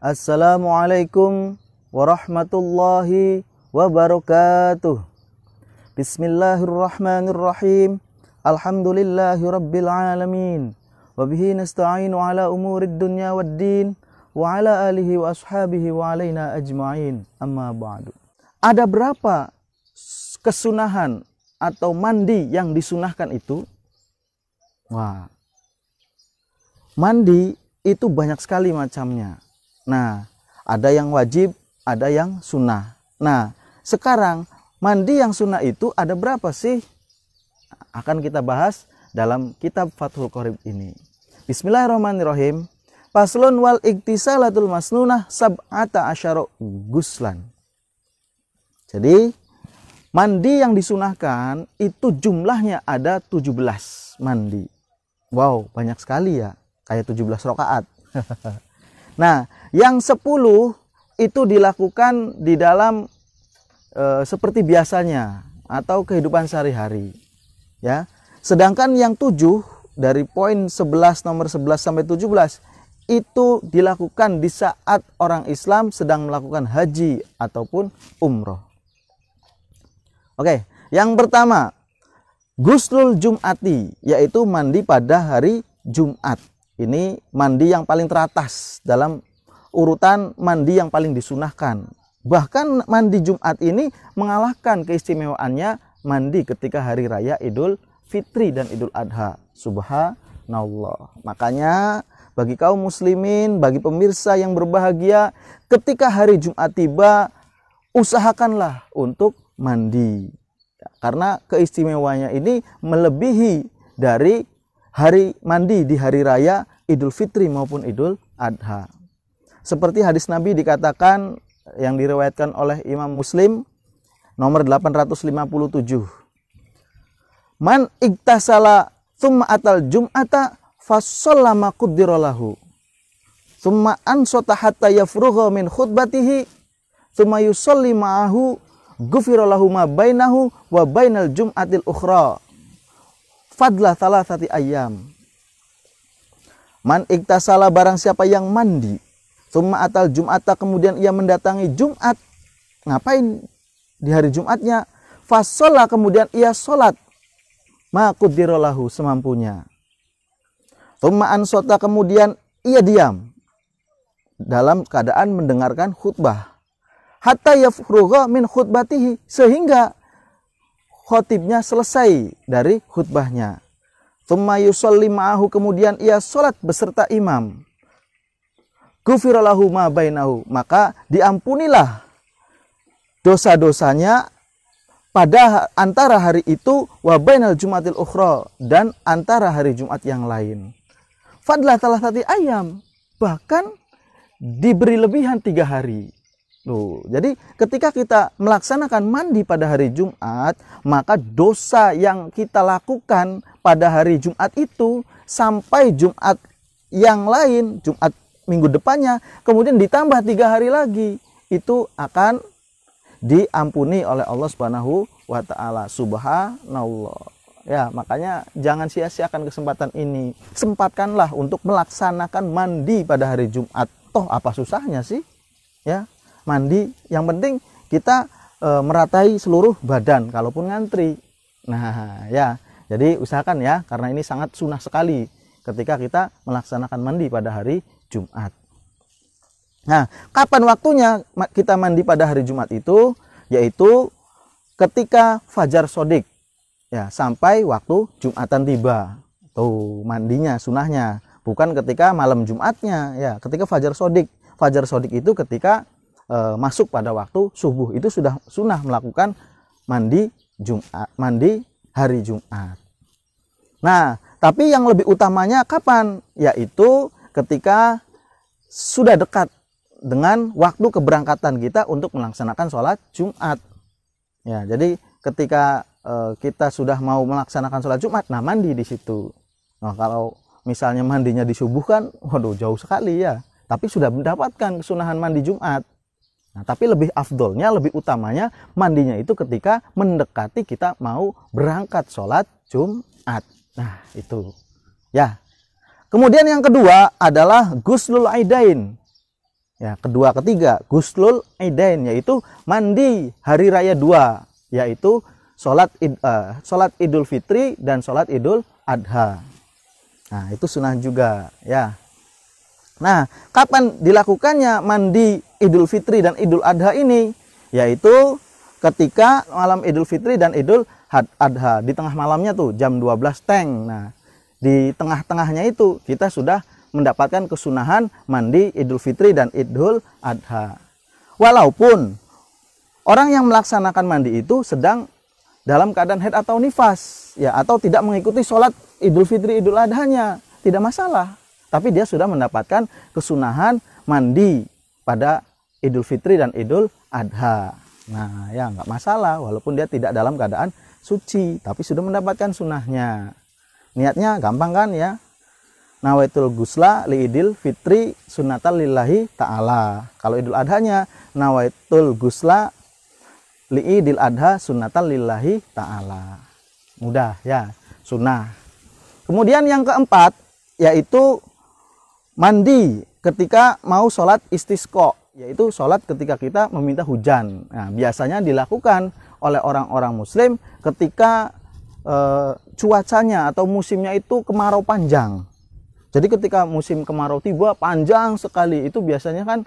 Assalamualaikum warahmatullahi wabarakatuh. Bismillahirrahmanirrahim. Alhamdulillahi rabbil alamin. Wabihi nasta'inu ala umurid dunya waddin wa ala alihi wa ashabihi wa alaina ajma'in. Amma ba'du. Ada berapa kesunahan atau mandi yang disunahkan itu? Wah. Mandi itu banyak sekali macamnya. Nah, ada yang wajib, ada yang sunnah. Nah, sekarang mandi yang sunnah itu ada berapa sih? Akan kita bahas dalam kitab Fathul Qorib ini. Bismillahirrahmanirrahim. Paslon wal iktisalatul masnunah sab'ata asyara guslan. Jadi, mandi yang disunahkan itu jumlahnya ada 17 mandi. Wow, banyak sekali ya. Kayak 17 rokaat. nah, yang sepuluh itu dilakukan di dalam e, seperti biasanya atau kehidupan sehari-hari. Ya. Sedangkan yang tujuh dari poin 11 nomor 11 sampai 17 itu dilakukan di saat orang Islam sedang melakukan haji ataupun umroh. Oke, yang pertama Guslul Jumati yaitu mandi pada hari Jumat. Ini mandi yang paling teratas dalam urutan mandi yang paling disunahkan. Bahkan mandi Jumat ini mengalahkan keistimewaannya mandi ketika hari raya Idul Fitri dan Idul Adha. Subhanallah. Makanya bagi kaum muslimin, bagi pemirsa yang berbahagia, ketika hari Jumat tiba, usahakanlah untuk mandi. Karena keistimewanya ini melebihi dari hari mandi di hari raya Idul Fitri maupun Idul Adha. Seperti hadis Nabi dikatakan yang diriwayatkan oleh Imam Muslim nomor 857. Man iktasala thumma atal jum'ata fasallama quddiralahu. Thumma ansota hatta yafrugha min khutbatihi thumma yusalli ma'ahu gufiralahu ma bainahu wa bainal jum'atil ukhra. Fadlah salah satu ayam. Man iktasala barang siapa yang mandi Summa atal Jum'ata kemudian ia mendatangi Jumat. Ngapain di hari Jumatnya? Fasolah kemudian ia sholat. Makudirolahu semampunya. Summa ansota kemudian ia diam. Dalam keadaan mendengarkan khutbah. Hatta yafruga min khutbatihi. Sehingga khotibnya selesai dari khutbahnya. Summa yusolli ma'ahu kemudian ia sholat beserta imam Kufiralahu ma bainahu maka diampunilah dosa-dosanya pada antara hari itu wa bainal jumatil ukhra dan antara hari Jumat yang lain. Fadlah telah tadi ayam bahkan diberi lebihan tiga hari. Loh, jadi ketika kita melaksanakan mandi pada hari Jumat, maka dosa yang kita lakukan pada hari Jumat itu sampai Jumat yang lain, Jumat minggu depannya, kemudian ditambah tiga hari lagi, itu akan diampuni oleh Allah Subhanahu wa taala. Subhanallah. Ya, makanya jangan sia-siakan kesempatan ini. Sempatkanlah untuk melaksanakan mandi pada hari Jumat. Toh apa susahnya sih? Ya, mandi yang penting kita e, meratai seluruh badan kalaupun ngantri. Nah, ya. Jadi usahakan ya karena ini sangat sunnah sekali ketika kita melaksanakan mandi pada hari Jumat. Nah, kapan waktunya kita mandi pada hari Jumat itu? Yaitu ketika fajar sodik ya sampai waktu Jumatan tiba. Tuh mandinya sunahnya, bukan ketika malam Jumatnya ya, ketika fajar sodik. Fajar sodik itu ketika e, masuk pada waktu subuh itu sudah sunnah melakukan mandi Jumat, mandi hari Jumat. Nah, tapi yang lebih utamanya kapan? Yaitu ketika sudah dekat dengan waktu keberangkatan kita untuk melaksanakan sholat Jumat. Ya, jadi ketika e, kita sudah mau melaksanakan sholat Jumat, nah mandi di situ. Nah kalau misalnya mandinya disubuhkan, waduh jauh sekali ya. Tapi sudah mendapatkan kesunahan mandi Jumat. Nah, tapi lebih afdolnya, lebih utamanya mandinya itu ketika mendekati kita mau berangkat sholat Jumat. Nah, itu. Ya, Kemudian yang kedua adalah guslul aidain. Ya, kedua ketiga guslul aidain yaitu mandi hari raya dua yaitu sholat id, uh, sholat idul fitri dan sholat idul adha. Nah itu sunnah juga ya. Nah kapan dilakukannya mandi idul fitri dan idul adha ini? Yaitu ketika malam idul fitri dan idul adha di tengah malamnya tuh jam 12 teng. Nah di tengah-tengahnya itu kita sudah mendapatkan kesunahan mandi Idul Fitri dan Idul Adha. Walaupun orang yang melaksanakan mandi itu sedang dalam keadaan head atau nifas, ya atau tidak mengikuti sholat Idul Fitri Idul Adhanya, tidak masalah. Tapi dia sudah mendapatkan kesunahan mandi pada Idul Fitri dan Idul Adha. Nah, ya nggak masalah, walaupun dia tidak dalam keadaan suci, tapi sudah mendapatkan sunahnya niatnya gampang kan ya nawaitul gusla li idil fitri sunatan lillahi ta'ala kalau idul adhanya nawaitul gusla li idil adha sunatan lillahi ta'ala mudah ya sunnah kemudian yang keempat yaitu mandi ketika mau sholat istisqo yaitu sholat ketika kita meminta hujan nah, biasanya dilakukan oleh orang-orang muslim ketika eh, cuacanya atau musimnya itu kemarau panjang. Jadi ketika musim kemarau tiba panjang sekali itu biasanya kan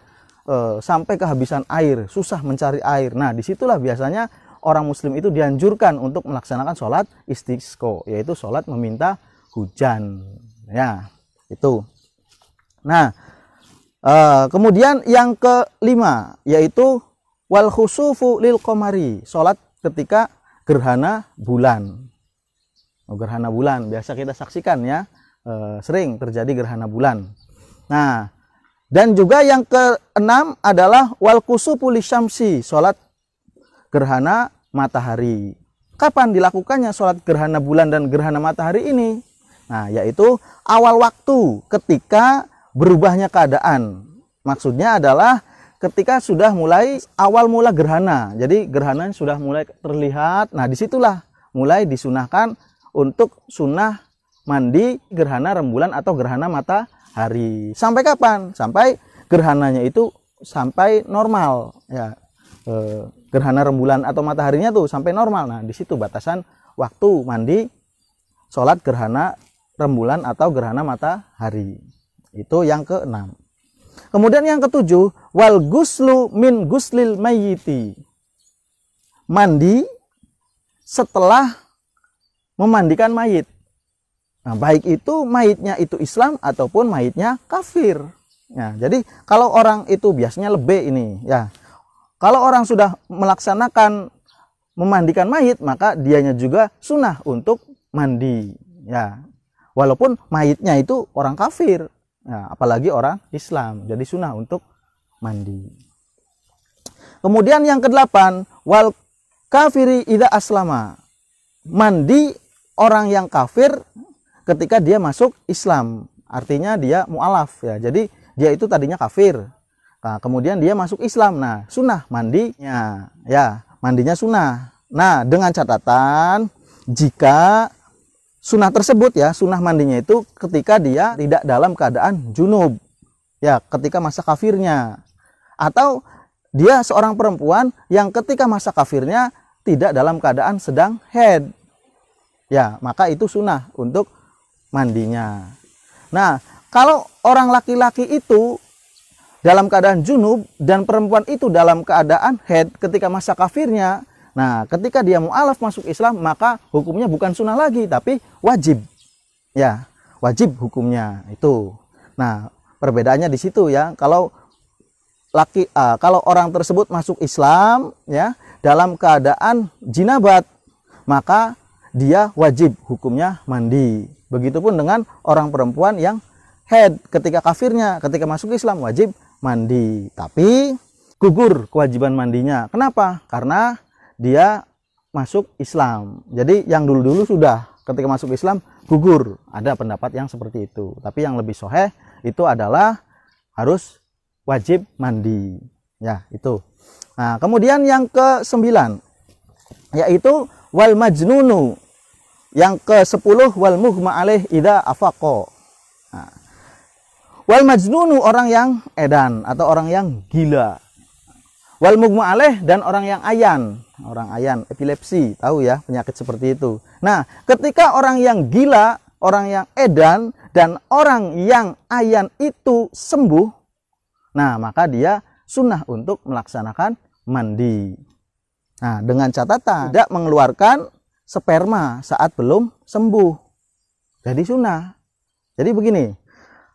eh, sampai kehabisan air, susah mencari air. Nah disitulah biasanya orang muslim itu dianjurkan untuk melaksanakan sholat istisqo yaitu sholat meminta hujan ya itu nah eh, kemudian yang kelima yaitu wal khusufu lil komari sholat ketika gerhana bulan gerhana bulan biasa kita saksikan ya e, sering terjadi gerhana bulan nah dan juga yang keenam adalah wal kusufu lisyamsi sholat gerhana matahari kapan dilakukannya sholat gerhana bulan dan gerhana matahari ini nah yaitu awal waktu ketika berubahnya keadaan maksudnya adalah ketika sudah mulai awal mula gerhana. Jadi gerhana sudah mulai terlihat. Nah, disitulah mulai disunahkan untuk sunnah mandi gerhana rembulan atau gerhana matahari. Sampai kapan? Sampai gerhananya itu sampai normal ya. E, gerhana rembulan atau mataharinya tuh sampai normal. Nah, di situ batasan waktu mandi sholat gerhana rembulan atau gerhana matahari. Itu yang keenam. Kemudian yang ketujuh, wal guslu min guslil mayyiti. Mandi setelah memandikan mayit. Nah, baik itu mayitnya itu Islam ataupun mayitnya kafir. Ya, jadi kalau orang itu biasanya lebih ini ya. Kalau orang sudah melaksanakan memandikan mayit, maka dianya juga sunnah untuk mandi. Ya. Walaupun mayitnya itu orang kafir, ya, apalagi orang Islam. Jadi sunnah untuk mandi. Kemudian yang kedelapan, wal kafiri ida aslama. Mandi orang yang kafir ketika dia masuk Islam artinya dia mualaf ya jadi dia itu tadinya kafir nah, kemudian dia masuk Islam nah sunnah mandinya ya mandinya sunnah nah dengan catatan jika sunnah tersebut ya sunnah mandinya itu ketika dia tidak dalam keadaan junub ya ketika masa kafirnya atau dia seorang perempuan yang ketika masa kafirnya tidak dalam keadaan sedang head ya maka itu sunnah untuk mandinya nah kalau orang laki-laki itu dalam keadaan junub dan perempuan itu dalam keadaan head ketika masa kafirnya nah ketika dia mu'alaf masuk Islam maka hukumnya bukan sunnah lagi tapi wajib ya wajib hukumnya itu nah perbedaannya di situ ya kalau laki uh, kalau orang tersebut masuk Islam ya dalam keadaan jinabat maka dia wajib hukumnya mandi. Begitupun dengan orang perempuan yang head ketika kafirnya, ketika masuk Islam wajib mandi. Tapi gugur kewajiban mandinya. Kenapa? Karena dia masuk Islam. Jadi yang dulu-dulu sudah ketika masuk Islam gugur. Ada pendapat yang seperti itu. Tapi yang lebih soheh itu adalah harus wajib mandi. Ya, itu. Nah, kemudian yang ke-9 yaitu wal majnunu yang ke-10 wal muhma alaih idza afaqo. Nah. Wal majnunu orang yang edan atau orang yang gila. Wal mughma alaih dan orang yang ayan, orang ayan epilepsi, tahu ya penyakit seperti itu. Nah, ketika orang yang gila, orang yang edan dan orang yang ayan itu sembuh, nah maka dia sunnah untuk melaksanakan mandi. Nah, dengan catatan tidak mengeluarkan sperma saat belum sembuh. Jadi sunnah. Jadi begini,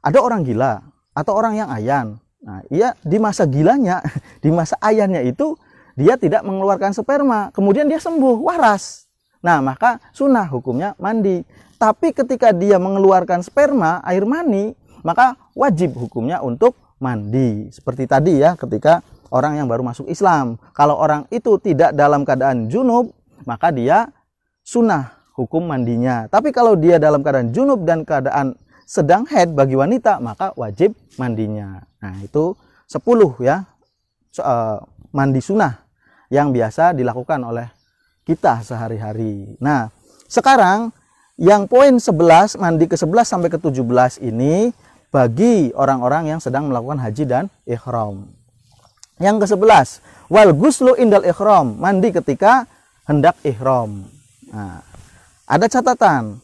ada orang gila atau orang yang ayan. Nah, ia di masa gilanya, di masa ayannya itu dia tidak mengeluarkan sperma, kemudian dia sembuh, waras. Nah, maka sunnah hukumnya mandi. Tapi ketika dia mengeluarkan sperma, air mani, maka wajib hukumnya untuk mandi. Seperti tadi ya, ketika orang yang baru masuk Islam. Kalau orang itu tidak dalam keadaan junub, maka dia sunnah hukum mandinya. Tapi kalau dia dalam keadaan junub dan keadaan sedang head bagi wanita, maka wajib mandinya. Nah, itu 10 ya eh, mandi sunnah yang biasa dilakukan oleh kita sehari-hari. Nah, sekarang yang poin 11 mandi ke-11 sampai ke-17 ini bagi orang-orang yang sedang melakukan haji dan ihram. Yang ke sebelas wal guslu indal ihram, mandi ketika hendak ihram. Nah, ada catatan,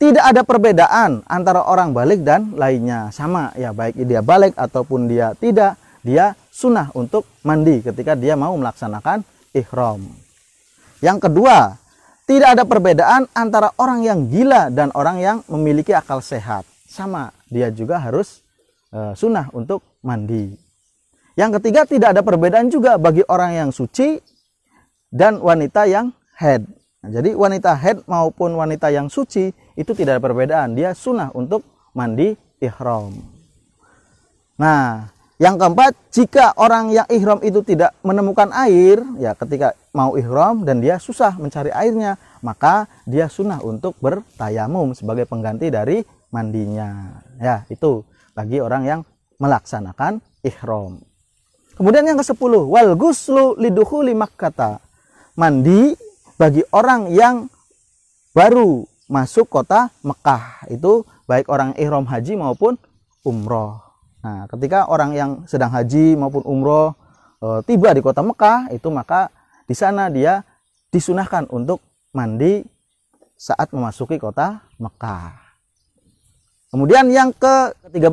tidak ada perbedaan antara orang balik dan lainnya sama ya baik dia balik ataupun dia tidak dia sunnah untuk mandi ketika dia mau melaksanakan ihram yang kedua tidak ada perbedaan antara orang yang gila dan orang yang memiliki akal sehat sama dia juga harus eh, sunnah untuk mandi yang ketiga tidak ada perbedaan juga bagi orang yang suci dan wanita yang head Nah, jadi wanita head maupun wanita yang suci itu tidak ada perbedaan. Dia sunnah untuk mandi ihram. Nah, yang keempat, jika orang yang ihram itu tidak menemukan air, ya ketika mau ihram dan dia susah mencari airnya, maka dia sunnah untuk bertayamum sebagai pengganti dari mandinya. Ya, itu bagi orang yang melaksanakan ihram. Kemudian yang ke-10, wal guslu lidukhuli kata Mandi bagi orang yang baru masuk kota Mekah itu baik orang ihram haji maupun umroh. Nah, ketika orang yang sedang haji maupun umroh e, tiba di kota Mekah itu maka di sana dia disunahkan untuk mandi saat memasuki kota Mekah. Kemudian yang ke-13,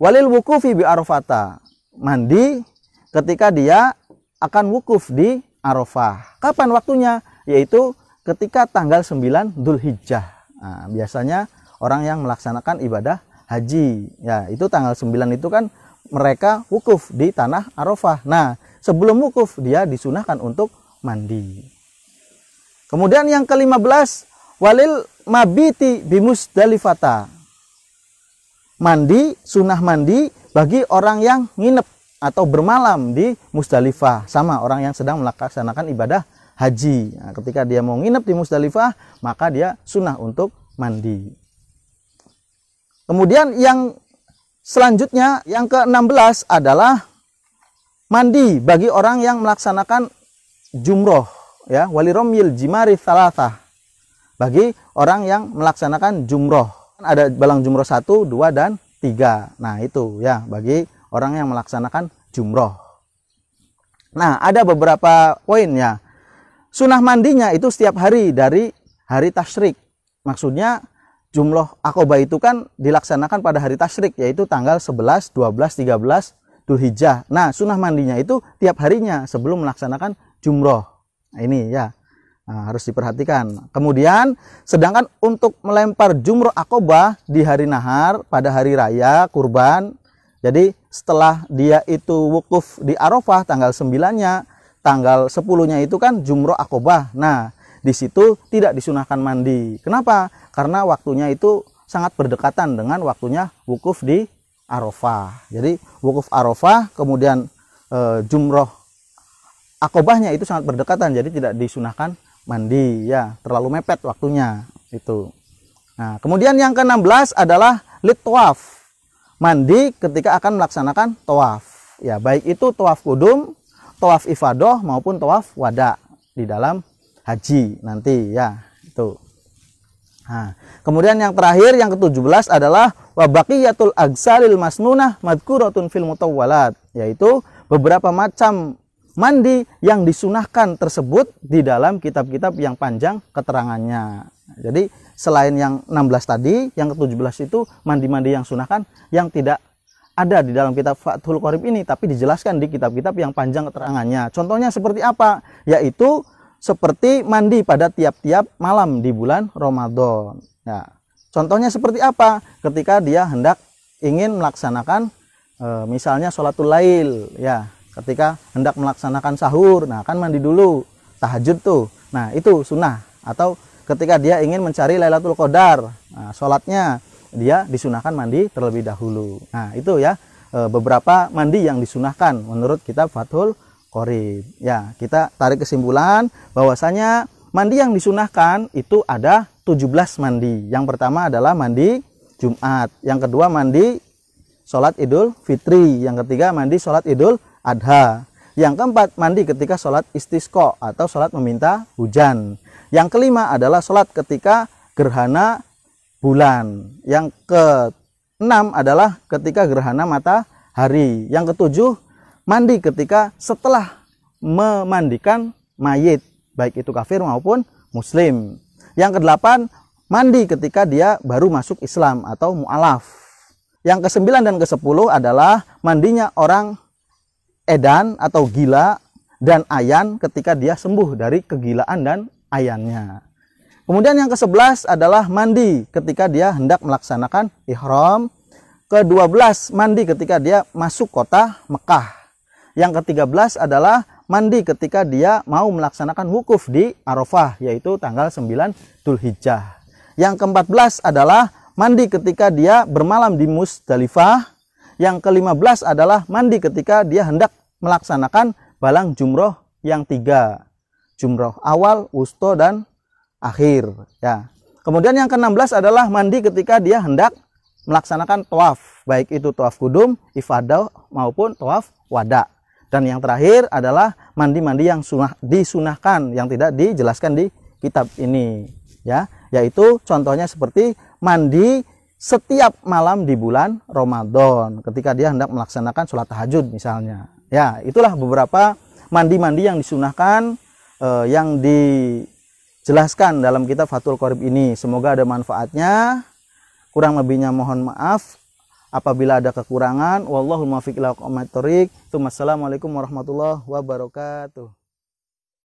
walil wukufi bi Arafata. Mandi ketika dia akan wukuf di Arafah. Kapan waktunya? yaitu ketika tanggal 9 Hijjah. Nah, biasanya orang yang melaksanakan ibadah haji. Ya, itu tanggal 9 itu kan mereka wukuf di tanah Arafah. Nah, sebelum wukuf dia disunahkan untuk mandi. Kemudian yang ke-15 walil mabiti bimus dalifata Mandi, sunah mandi bagi orang yang nginep atau bermalam di Musdalifah sama orang yang sedang melaksanakan ibadah haji. Nah, ketika dia mau nginep di Musdalifah, maka dia sunnah untuk mandi. Kemudian yang selanjutnya, yang ke-16 adalah mandi bagi orang yang melaksanakan jumroh. Ya, waliromil jimari salatah. Bagi orang yang melaksanakan jumroh. Ada balang jumroh satu, dua dan tiga. Nah, itu ya bagi orang yang melaksanakan jumroh. Nah, ada beberapa poin ya Sunnah mandinya itu setiap hari dari hari tasyrik. Maksudnya jumlah akobah itu kan dilaksanakan pada hari tasyrik yaitu tanggal 11, 12, 13 Dzulhijjah. Nah, sunnah mandinya itu tiap harinya sebelum melaksanakan jumroh. Nah, ini ya. Nah, harus diperhatikan. Kemudian, sedangkan untuk melempar jumroh akobah di hari nahar pada hari raya kurban, jadi setelah dia itu wukuf di Arafah tanggal 9-nya, tanggal 10-nya itu kan jumroh akobah. Nah, di situ tidak disunahkan mandi. Kenapa? Karena waktunya itu sangat berdekatan dengan waktunya wukuf di Arafah. Jadi wukuf Arafah kemudian e, jumroh akobahnya itu sangat berdekatan jadi tidak disunahkan mandi ya terlalu mepet waktunya itu. Nah, kemudian yang ke-16 adalah lit tawaf. Mandi ketika akan melaksanakan tawaf. Ya, baik itu tawaf kudum tawaf ifadoh maupun tawaf wada di dalam haji nanti ya itu nah, kemudian yang terakhir yang ke-17 adalah wabaqiyatul agsalil masnunah madkuratun fil mutawwalat yaitu beberapa macam mandi yang disunahkan tersebut di dalam kitab-kitab yang panjang keterangannya jadi selain yang 16 tadi yang ke-17 itu mandi-mandi yang sunahkan yang tidak ada di dalam kitab Fathul Qorib ini tapi dijelaskan di kitab-kitab yang panjang keterangannya. Contohnya seperti apa? Yaitu seperti mandi pada tiap-tiap malam di bulan Ramadan. Nah, contohnya seperti apa? Ketika dia hendak ingin melaksanakan e, misalnya sholatul lail ya, ketika hendak melaksanakan sahur, nah kan mandi dulu tahajud tuh. Nah, itu sunnah atau ketika dia ingin mencari Lailatul Qadar, nah, sholatnya dia disunahkan mandi terlebih dahulu. Nah, itu ya e, beberapa mandi yang disunahkan menurut kitab Fathul Qorib. Ya, kita tarik kesimpulan bahwasanya mandi yang disunahkan itu ada 17 mandi. Yang pertama adalah mandi Jumat, yang kedua mandi sholat Idul Fitri, yang ketiga mandi sholat Idul Adha, yang keempat, mandi ketika sholat istisqo atau sholat meminta hujan. Yang kelima adalah sholat ketika gerhana bulan. Yang keenam adalah ketika gerhana matahari. Yang ketujuh mandi ketika setelah memandikan mayit, baik itu kafir maupun muslim. Yang kedelapan mandi ketika dia baru masuk Islam atau mualaf. Yang kesembilan dan kesepuluh adalah mandinya orang edan atau gila dan ayan ketika dia sembuh dari kegilaan dan ayannya. Kemudian yang ke-11 adalah mandi ketika dia hendak melaksanakan ihram. Ke-12 mandi ketika dia masuk kota Mekah. Yang ke-13 adalah mandi ketika dia mau melaksanakan wukuf di Arafah yaitu tanggal 9 Dzulhijjah. Yang ke-14 adalah mandi ketika dia bermalam di Musdalifah. Yang ke-15 adalah mandi ketika dia hendak melaksanakan balang jumroh yang tiga. Jumroh awal, usto, dan akhir ya. Kemudian yang ke-16 adalah mandi ketika dia hendak melaksanakan tawaf, baik itu tawaf kudum, ifadah maupun tawaf wada. Dan yang terakhir adalah mandi-mandi yang sunah, disunahkan yang tidak dijelaskan di kitab ini ya, yaitu contohnya seperti mandi setiap malam di bulan Ramadan ketika dia hendak melaksanakan sholat tahajud misalnya. Ya, itulah beberapa mandi-mandi yang disunahkan eh, yang di jelaskan dalam kitab Fathul Qorib ini. Semoga ada manfaatnya. Kurang lebihnya mohon maaf. Apabila ada kekurangan, wallahu mafiq ila aqwamit warahmatullahi wabarakatuh.